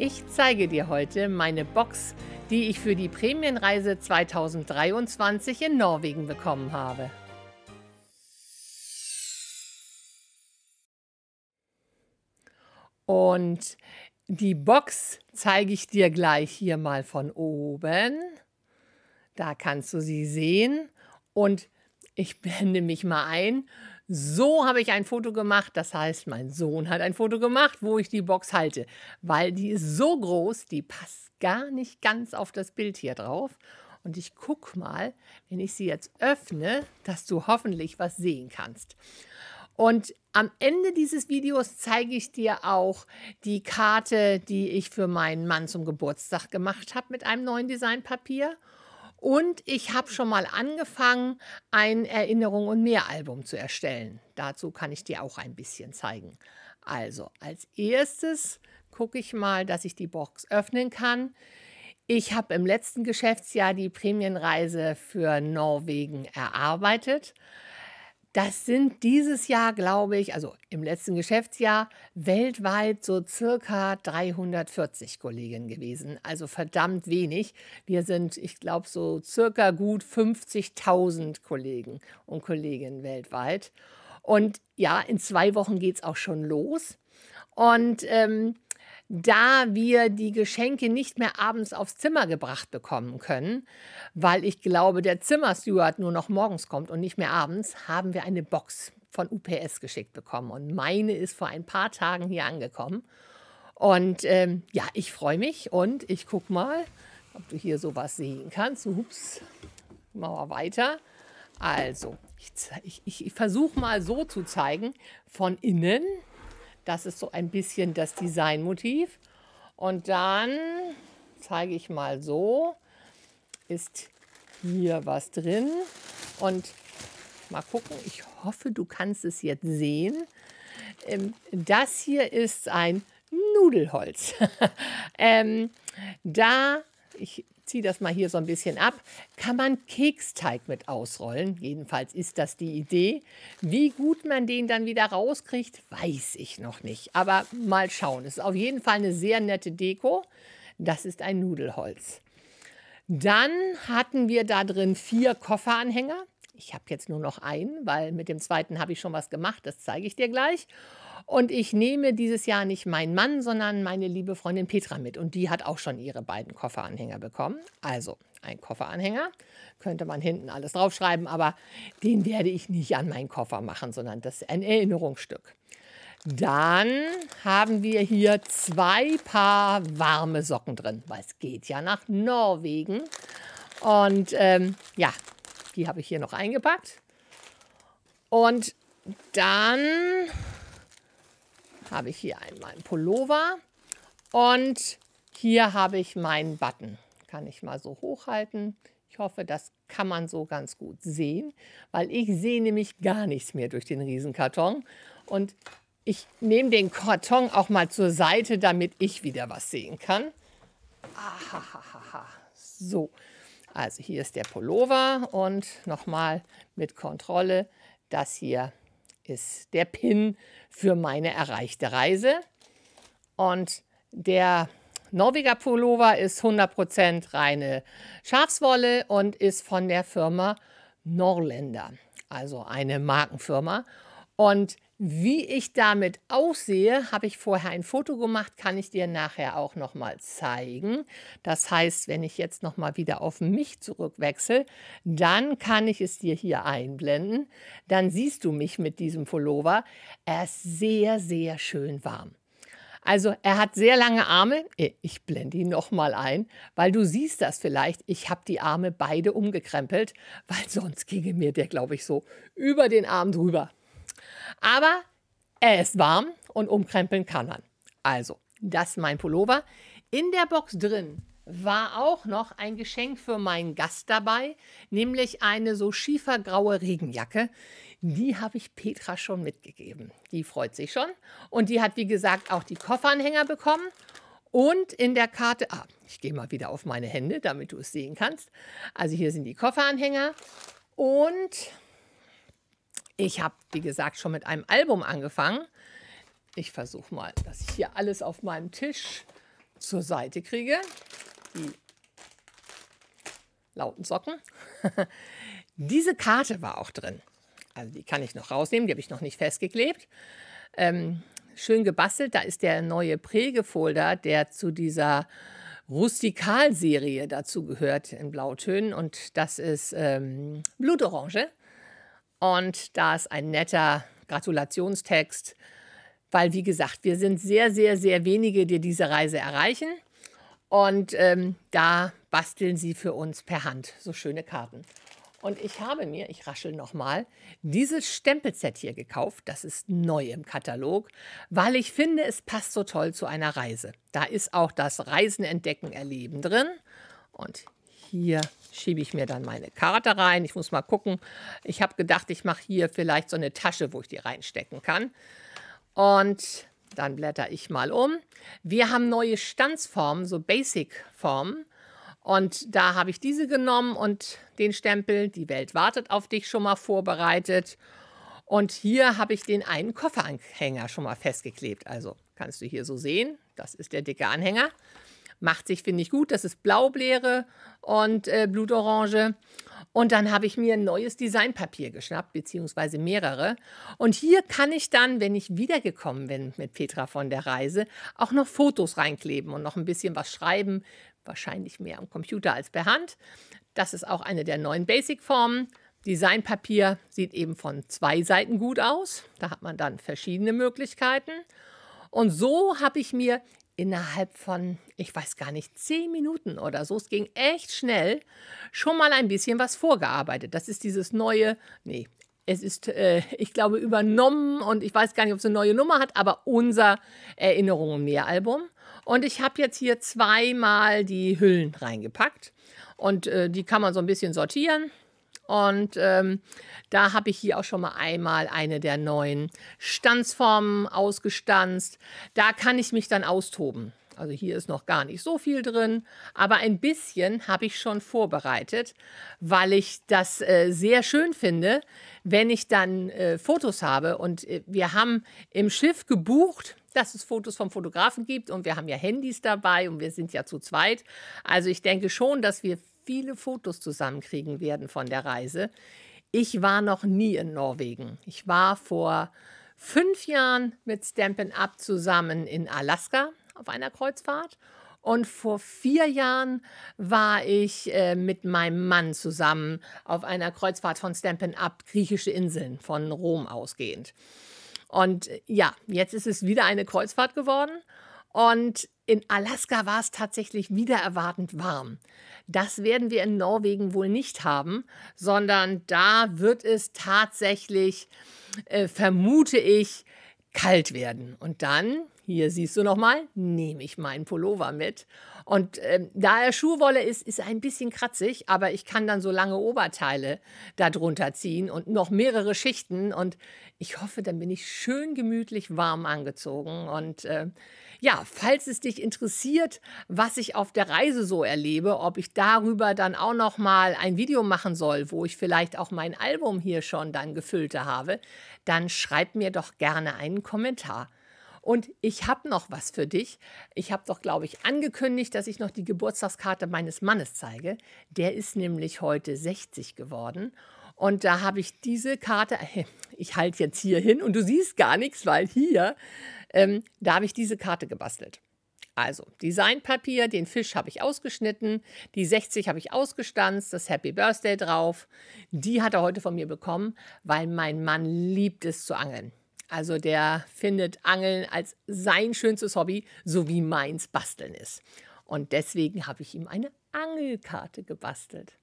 Ich zeige dir heute meine Box, die ich für die Prämienreise 2023 in Norwegen bekommen habe. Und die Box zeige ich dir gleich hier mal von oben. Da kannst du sie sehen. Und ich blende mich mal ein. So habe ich ein Foto gemacht, das heißt, mein Sohn hat ein Foto gemacht, wo ich die Box halte, weil die ist so groß, die passt gar nicht ganz auf das Bild hier drauf. Und ich gucke mal, wenn ich sie jetzt öffne, dass du hoffentlich was sehen kannst. Und am Ende dieses Videos zeige ich dir auch die Karte, die ich für meinen Mann zum Geburtstag gemacht habe mit einem neuen Designpapier. Und ich habe schon mal angefangen, ein Erinnerung und mehr Album zu erstellen. Dazu kann ich dir auch ein bisschen zeigen. Also als erstes gucke ich mal, dass ich die Box öffnen kann. Ich habe im letzten Geschäftsjahr die Prämienreise für Norwegen erarbeitet. Das sind dieses Jahr, glaube ich, also im letzten Geschäftsjahr, weltweit so circa 340 Kollegen gewesen. Also verdammt wenig. Wir sind, ich glaube, so circa gut 50.000 Kollegen und Kolleginnen weltweit. Und ja, in zwei Wochen geht es auch schon los. Und ähm, da wir die Geschenke nicht mehr abends aufs Zimmer gebracht bekommen können, weil ich glaube, der Zimmersteward nur noch morgens kommt und nicht mehr abends, haben wir eine Box von UPS geschickt bekommen. Und meine ist vor ein paar Tagen hier angekommen. Und ähm, ja, ich freue mich und ich gucke mal, ob du hier sowas sehen kannst. Ups, Mauer weiter. Also, ich, ich, ich versuche mal so zu zeigen von innen. Das ist so ein bisschen das Designmotiv. Und dann zeige ich mal so, ist hier was drin. Und mal gucken, ich hoffe, du kannst es jetzt sehen. Ähm, das hier ist ein Nudelholz. ähm, da, ich ziehe das mal hier so ein bisschen ab, kann man Keksteig mit ausrollen. Jedenfalls ist das die Idee. Wie gut man den dann wieder rauskriegt, weiß ich noch nicht. Aber mal schauen. Es ist auf jeden Fall eine sehr nette Deko. Das ist ein Nudelholz. Dann hatten wir da drin vier Kofferanhänger. Ich habe jetzt nur noch einen, weil mit dem zweiten habe ich schon was gemacht. Das zeige ich dir gleich. Und ich nehme dieses Jahr nicht meinen Mann, sondern meine liebe Freundin Petra mit. Und die hat auch schon ihre beiden Kofferanhänger bekommen. Also ein Kofferanhänger, könnte man hinten alles draufschreiben, aber den werde ich nicht an meinen Koffer machen, sondern das ist ein Erinnerungsstück. Dann haben wir hier zwei Paar warme Socken drin, weil es geht ja nach Norwegen. Und ähm, ja, die habe ich hier noch eingepackt. Und dann habe ich hier einmal einen Pullover und hier habe ich meinen Button. Kann ich mal so hochhalten. Ich hoffe, das kann man so ganz gut sehen, weil ich sehe nämlich gar nichts mehr durch den Riesenkarton. Und ich nehme den Karton auch mal zur Seite, damit ich wieder was sehen kann. Ahahaha. So, also hier ist der Pullover und nochmal mit Kontrolle das hier ist der PIN für meine erreichte Reise. Und der Norweger Pullover ist 100% reine Schafswolle und ist von der Firma Norländer, also eine Markenfirma. Und wie ich damit aussehe, habe ich vorher ein Foto gemacht, kann ich dir nachher auch noch mal zeigen. Das heißt, wenn ich jetzt noch mal wieder auf mich zurückwechsel, dann kann ich es dir hier einblenden. Dann siehst du mich mit diesem Pullover. Er ist sehr, sehr schön warm. Also er hat sehr lange Arme. Äh, ich blende ihn nochmal ein, weil du siehst das vielleicht. Ich habe die Arme beide umgekrempelt, weil sonst ginge mir der, glaube ich, so über den Arm drüber. Aber er ist warm und umkrempeln kann man. Also, das ist mein Pullover. In der Box drin war auch noch ein Geschenk für meinen Gast dabei, nämlich eine so schiefergraue Regenjacke. Die habe ich Petra schon mitgegeben. Die freut sich schon. Und die hat, wie gesagt, auch die Kofferanhänger bekommen. Und in der Karte, ah, ich gehe mal wieder auf meine Hände, damit du es sehen kannst. Also hier sind die Kofferanhänger. Und ich habe, wie gesagt, schon mit einem Album angefangen. Ich versuche mal, dass ich hier alles auf meinem Tisch zur Seite kriege. Die lauten Socken. Diese Karte war auch drin. Also die kann ich noch rausnehmen, die habe ich noch nicht festgeklebt. Ähm, schön gebastelt, da ist der neue Prägefolder, der zu dieser Rustikal-Serie dazu gehört in Blautönen. Und das ist ähm, Blutorange. Und da ist ein netter Gratulationstext, weil wie gesagt, wir sind sehr, sehr, sehr wenige, die diese Reise erreichen. Und ähm, da basteln sie für uns per Hand so schöne Karten. Und ich habe mir, ich raschel nochmal, dieses Stempelset hier gekauft. Das ist neu im Katalog, weil ich finde, es passt so toll zu einer Reise. Da ist auch das Reisen, Entdecken, Erleben drin. Und hier schiebe ich mir dann meine Karte rein. Ich muss mal gucken. Ich habe gedacht, ich mache hier vielleicht so eine Tasche, wo ich die reinstecken kann. Und dann blätter ich mal um. Wir haben neue Stanzformen, so Basic-Formen. Und da habe ich diese genommen und den Stempel, die Welt wartet auf dich, schon mal vorbereitet. Und hier habe ich den einen Kofferanhänger schon mal festgeklebt. Also kannst du hier so sehen, das ist der dicke Anhänger. Macht sich, finde ich, gut. Das ist Blaubeere und äh, Blutorange. Und dann habe ich mir ein neues Designpapier geschnappt, beziehungsweise mehrere. Und hier kann ich dann, wenn ich wiedergekommen bin mit Petra von der Reise, auch noch Fotos reinkleben und noch ein bisschen was schreiben. Wahrscheinlich mehr am Computer als per Hand. Das ist auch eine der neuen Basic-Formen. Designpapier sieht eben von zwei Seiten gut aus. Da hat man dann verschiedene Möglichkeiten. Und so habe ich mir innerhalb von, ich weiß gar nicht, zehn Minuten oder so, es ging echt schnell, schon mal ein bisschen was vorgearbeitet. Das ist dieses neue, nee, es ist, äh, ich glaube, übernommen und ich weiß gar nicht, ob es eine neue Nummer hat, aber unser Erinnerungen mehr Album. Und ich habe jetzt hier zweimal die Hüllen reingepackt und äh, die kann man so ein bisschen sortieren. Und ähm, da habe ich hier auch schon mal einmal eine der neuen Stanzformen ausgestanzt. Da kann ich mich dann austoben. Also hier ist noch gar nicht so viel drin, aber ein bisschen habe ich schon vorbereitet, weil ich das äh, sehr schön finde, wenn ich dann äh, Fotos habe. Und äh, wir haben im Schiff gebucht, dass es Fotos vom Fotografen gibt und wir haben ja Handys dabei und wir sind ja zu zweit. Also ich denke schon, dass wir viele Fotos zusammenkriegen werden von der Reise. Ich war noch nie in Norwegen. Ich war vor fünf Jahren mit Stampin' Up zusammen in Alaska auf einer Kreuzfahrt. Und vor vier Jahren war ich äh, mit meinem Mann zusammen auf einer Kreuzfahrt von Stampin' Up, griechische Inseln, von Rom ausgehend. Und äh, ja, jetzt ist es wieder eine Kreuzfahrt geworden. Und in Alaska war es tatsächlich wieder erwartend warm. Das werden wir in Norwegen wohl nicht haben, sondern da wird es tatsächlich, äh, vermute ich, kalt werden. Und dann hier siehst du nochmal, nehme ich meinen Pullover mit. Und ähm, da er Schuhwolle ist, ist er ein bisschen kratzig, aber ich kann dann so lange Oberteile darunter ziehen und noch mehrere Schichten. Und ich hoffe, dann bin ich schön gemütlich warm angezogen. Und äh, ja, falls es dich interessiert, was ich auf der Reise so erlebe, ob ich darüber dann auch noch mal ein Video machen soll, wo ich vielleicht auch mein Album hier schon dann gefüllte habe, dann schreib mir doch gerne einen Kommentar. Und ich habe noch was für dich. Ich habe doch, glaube ich, angekündigt, dass ich noch die Geburtstagskarte meines Mannes zeige. Der ist nämlich heute 60 geworden. Und da habe ich diese Karte, ich halte jetzt hier hin und du siehst gar nichts, weil hier, ähm, da habe ich diese Karte gebastelt. Also Designpapier, den Fisch habe ich ausgeschnitten, die 60 habe ich ausgestanzt, das Happy Birthday drauf. Die hat er heute von mir bekommen, weil mein Mann liebt es zu angeln. Also der findet Angeln als sein schönstes Hobby, so wie meins Basteln ist. Und deswegen habe ich ihm eine Angelkarte gebastelt.